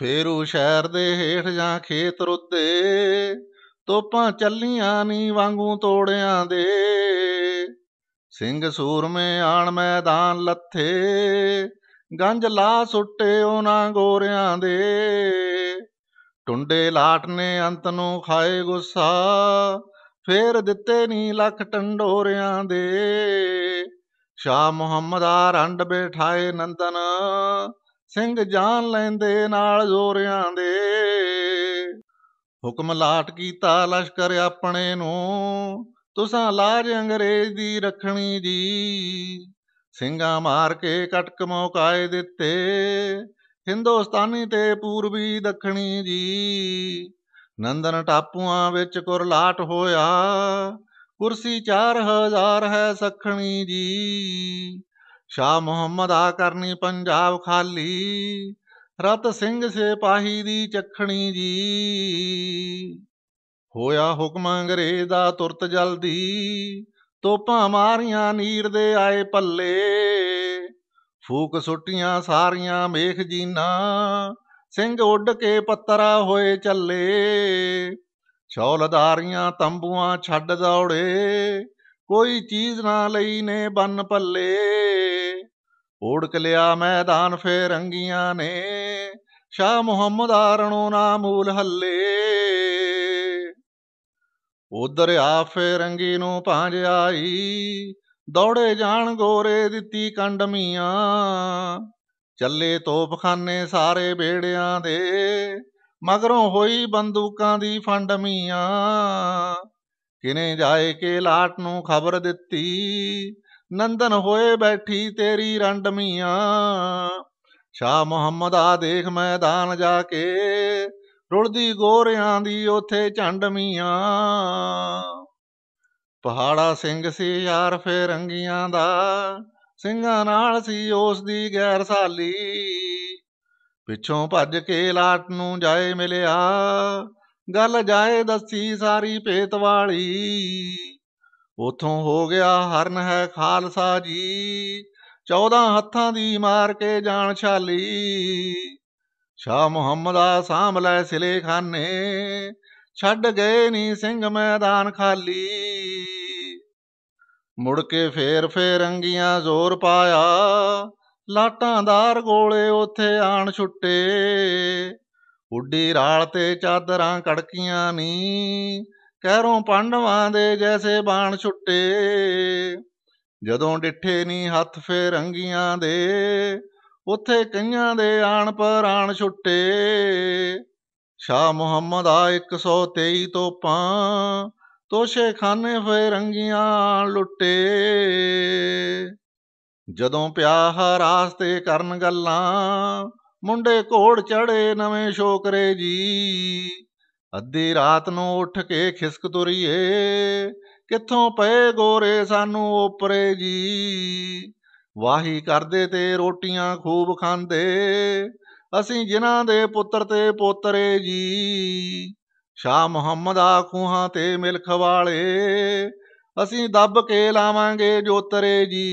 ਫੇਰੂ ਸ਼ਹਿਰ ਦੇ ਹੇਠ ਜਾਂ ਖੇਤ ਰੁੱਤੇ ਤੋਪਾਂ ਚੱਲੀਆਂ ਨੀ ਵਾਂਗੂ ਤੋੜਿਆਂ ਦੇ ਸਿੰਘ ਸੂਰਮੇ ਆਣ ਮੈਦਾਨ ਲੱਥੇ ਗੰਜ ਲਾ ਸੁੱਟੇ ਉਹਨਾਂ ਗੋਰਿਆਂ ਦੇ ਟੁੰਡੇ ਲਾਟ ਨੇ ਅੰਤ ਨੂੰ ਖਾਏ ਗੁੱਸਾ ਫੇਰ ਦਿੱਤੇ ਨੀ ਲੱਖ ਟੰਡੋਰਿਆਂ ਦੇ ਸ਼ਾ ਮੁਹੰਮਦ ਆ ਰੰਡ ਬੈਠਾਏ ਨੰਦਨ ਸਿੰਘ ਜਾਨ ਲੈਂਦੇ ਨਾਲ ਜ਼ੋਰਿਆਂ ਦੇ ਹੁਕਮ ਲਾਟ ਕੀਤਾ ਲਸ਼ਕਰ ਆਪਣੇ ਨੂੰ ਤੁਸਾਂ ਲਾਜ ਅੰਗਰੇਜ਼ ਦੀ ਰੱਖਣੀ ਜੀ ਸਿੰਘਾਂ ਮਾਰ ਕੇ ਕਟਕ ਮੌਕਾਏ ਦਿੱਤੇ ਹਿੰਦੁਸਤਾਨੀ ਤੇ ਪੂਰਬੀ ਦੱਖਣੀ ਜੀ ਨੰਦਨ ਟਾਪੂਆਂ ਵਿੱਚ ਕੁਰਲਾਟ ਹੋਇਆ ਕੁਰਸੀ 4000 ਹੈ ਸਖਣੀ ਜੀ ਸ਼ਾਹ ਮੁਹੰਮਦ ਆ ਕਰਨੀ ਪੰਜਾਬ ਖਾਲੀ ਰਤ ਸਿੰਘ ਸਿਪਾਹੀ ਦੀ ਚਖਣੀ ਜੀ ਹੋਇਆ ਹੁਕਮ ਅੰਗਰੇਜ਼ ਦਾ ਤੁਰਤ ਜਲਦੀ ਤੋਪਾਂ ਮਾਰੀਆਂ ਨੀਰ ਦੇ ਆਏ ਪੱਲੇ ਫੂਕ ਸੁੱਟੀਆਂ ਸਾਰੀਆਂ ਮੇਖ ਜੀਨਾ ਸਿੰਘ ਉੱਡ ਕੇ ਪੱਤਰਾ ਹੋਏ ਚੱਲੇ ਛੌਲਦਾਰੀਆਂ ਤੰਬੂਆਂ ਛੱਡ ਦੌੜੇ ਕੋਈ ਚੀਜ਼ ਨਾ ਲਈ ਨੇ ਬੰਨ ਪੱਲੇ ਓੜ ਲਿਆ ਮੈਦਾਨ ਫੇ ਰੰਗੀਆਂ ਨੇ ਸ਼ਾ ਮੁਹੰਮਦ ਆਰਣੋ ਨਾ ਮੂਲ ਹੱਲੇ ਉਧਰ ਆ ਫੇ ਰੰਗੀ ਨੂੰ ਪਾਂਜ ਆਈ ਦੌੜੇ ਜਾਣ ਗੋਰੇ ਦਿੱਤੀ ਕੰਡ ਮੀਆਂ ਚੱਲੇ ਤੋਪਖਾਨੇ ਸਾਰੇ ਬੇੜਿਆਂ ਦੇ ਮਗਰੋਂ ਹੋਈ ਬੰਦੂਕਾਂ ਦੀ ਫੰਡ ਮੀਆਂ ਕਿਨੇ ਜਾਏ ਕੇ ਲਾਟ ਨੂੰ ਖਬਰ ਦਿੱਤੀ ਨੰਦਨ ਹੋਏ ਬੈਠੀ ਤੇਰੀ ਰੰਡ ਮੀਆਂ ਸ਼ਾ ਮੁਹੰਮਦ ਆ ਦੇਖ ਮੈਦਾਨ ਜਾ ਕੇ ਰੁਲਦੀ ਗੋਰਿਆਂ ਦੀ ਉਥੇ ਝੰਡ ਮੀਆਂ ਪਹਾੜਾ ਸਿੰਘ ਸੀ ਯਾਰ ਫੇ ਰੰਗੀਆਂ ਦਾ ਸਿੰਘਾਂ ਨਾਲ ਸੀ ਉਸ ਦੀ ਗੈਰ ਸਾਲੀ ਪਿੱਛੋਂ ਭੱਜ ਕੇ ਲਾਟ ਨੂੰ ਜਾਏ ਮਿਲਿਆ ਗੱਲ ਜਾਏ ਦੱਸੀ ਸਾਰੀ ਪੇਤ ਵਾਲੀ ਉਥੋਂ ਹੋ ਗਿਆ ਹਰਨ ਹੈ ਖਾਲਸਾ ਜੀ 14 ਹੱਥਾਂ ਦੀ ਮਾਰ ਕੇ ਜਾਣ ਛਾਲੀ ਸ਼ਾ ਮੁਹੰਮਦ ਆ ਸਾਂਭ ਲੈ ਸਿਲੇ ਖਾਨੇ ਛੱਡ ਗਏ ਨਹੀਂ ਸਿੰਘ ਮੈਦਾਨ ਖਾਲੀ ਮੁੜ ਕੇ ਫੇਰ ਫੇਰ ਰੰਗੀਆਂ ਜ਼ੋਰ ਪਾਇਆ ਲਾਟਾਂਦਾਰ ਗੋਲੇ ਉਥੇ ਆਣ ਛੁੱਟੇ ਉੱਡੀ ਰਾਲ ਤੇ ਚਾਦਰਾਂ ਕੜਕੀਆਂ ਨਹੀਂ ਕਹਿਰੋਂ ਪਾਂਡਵਾਂ ਦੇ ਜੈਸੇ ਬਾਣ ਛੁੱਟੇ ਜਦੋਂ ਡਿੱਠੇ ਨਹੀਂ ਹੱਥ ਰੰਗੀਆਂ ਦੇ ਉਥੇ ਕਈਆਂ ਦੇ ਆਣ ਪਰਾਣ ਛੁੱਟੇ ਸ਼ਾ ਮੁਹੰਮਦ ਆ 123 ਤੋਪਾਂ ਤੋਸ਼ੇ ਖਾਨੇ ਰੰਗੀਆਂ ਲੁੱਟੇ ਜਦੋਂ ਪਿਆ ਰਾਸਤੇ ਕਰਨ ਗੱਲਾਂ ਮੁੰਡੇ ਘੋੜ ਚੜੇ ਨਵੇਂ ਸ਼ੋਕਰੇ ਜੀ ਅੱਧੀ ਰਾਤ ਨੂੰ ਉੱਠ ਕੇ ਖਿਸਕ ਤੁਰੀਏ ਕਿੱਥੋਂ ਪਏ ਗੋਰੇ ਸਾਨੂੰ ਉਪਰੇ ਜੀ ਵਾਹੀ ਕਰਦੇ ਤੇ ਰੋਟੀਆਂ ਖੂਬ ਖਾਂਦੇ ਅਸੀਂ ਜਿਨ੍ਹਾਂ ਦੇ ਪੁੱਤਰ ਤੇ ਪੋਤਰੇ ਜੀ ਸ਼ਾ ਮੁਹੰਮਦ ਆਖੂਹਾਂ ਤੇ ਮਿਲਖ ਵਾਲੇ ਅਸੀਂ ਦੱਬ ਕੇ ਲਾਵਾਂਗੇ ਜੋਤਰੇ ਜੀ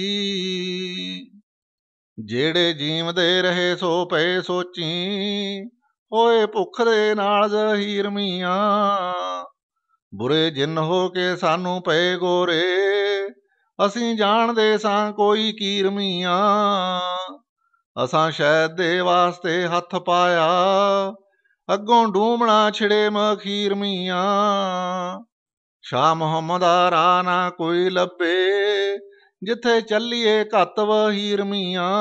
ਜਿਹੜੇ ਜੀਵਦੇ ਰਹੇ ਸੋ ਪਏ ਸੋਚੀ ਹੋਏ ਭੁੱਖ ਦੇ ਨਾਲ ਜ਼ਹੀਰ ਮੀਆਂ ਬੁਰੇ ਜਿੰਨ ਹੋ ਕੇ ਸਾਨੂੰ ਪਏ ਗੋਰੇ ਅਸੀਂ ਜਾਣਦੇ ਸਾਂ ਕੋਈ ਕੀਰ ਮੀਆਂ ਅਸਾਂ ਸ਼ਾਇਦ ਦੇ ਵਾਸਤੇ ਹੱਥ ਪਾਇਆ ਅੱਗੋਂ ਡੂਮਣਾ ਛਿੜੇ ਮਖੀਰ ਮੀਆਂ ਸ਼ਾ ਮੁਹੰਮਦ ਆ ਨਾ ਕੋਈ ਲੱਭੇ ਜਿੱਥੇ ਚੱਲੀਏ ਘਤਵ ਹੀਰ ਮੀਆਂ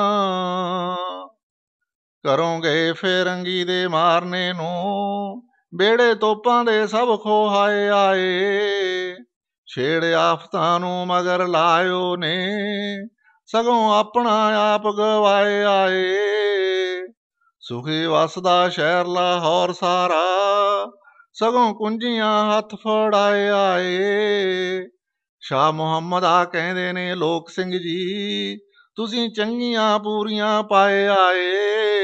ਕਰੋਂਗੇ ਫੇਰੰਗੀ ਦੇ ਮਾਰਨੇ ਨੂੰ ਬੇੜੇ ਤੋਪਾਂ ਦੇ ਸਭ ਖੋਹਾਏ ਆਏ ਛੇੜ ਆਫਤਾਂ ਨੂੰ ਮਗਰ ਲਾਇਓ ਨੇ ਸਗੋਂ ਆਪਣਾ ਆਪ ਗਵਾਏ ਆਏ ਸੁਖੀ ਵਸਦਾ ਸ਼ਹਿਰ ਲਾਹੌਰ ਸਾਰਾ ਸਗੋਂ ਕੁੰਜੀਆਂ ਹੱਥ ਫੜਾਏ ਆਏ ਸ਼ਾ ਮੁਹੰਮਦ ਆ ਕਹਿੰਦੇ ਨੇ ਲੋਕ ਸਿੰਘ ਜੀ ਤੁਸੀਂ ਚੰਗੀਆਂ ਪੂਰੀਆਂ ਪਾਏ ਆਏ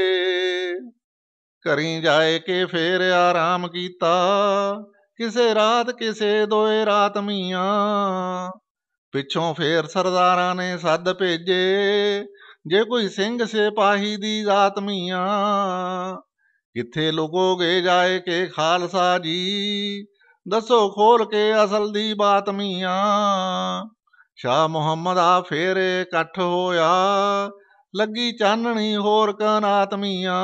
ਘਰੀ ਜਾਏ ਕੇ ਫੇਰ ਆਰਾਮ ਕੀਤਾ ਕਿਸੇ ਰਾਤ ਕਿਸੇ ਦੋਏ ਰਾਤ ਮੀਆਂ ਪਿੱਛੋਂ ਫੇਰ ਸਰਦਾਰਾਂ ਨੇ ਸੱਦ ਭੇਜੇ ਜੇ ਕੋਈ ਸਿੰਘ ਸਿਪਾਹੀ ਦੀ ਜ਼ਾਤ ਮੀਆਂ ਕਿੱਥੇ ਲੁਕੋਗੇ ਜਾਏ ਕੇ ਖਾਲਸਾ ਜੀ ਦੱਸੋ ਖੋਲ ਕੇ ਅਸਲ ਦੀ ਬਾਤ ਮੀਆਂ ਸ਼ਾ ਮੁਹੰਮਦ ਆ ਫੇਰੇ ਇਕੱਠ ਹੋਇਆ ਲੱਗੀ ਚਾਨਣੀ ਹੋਰ ਕਨਾਤਮੀਆਂ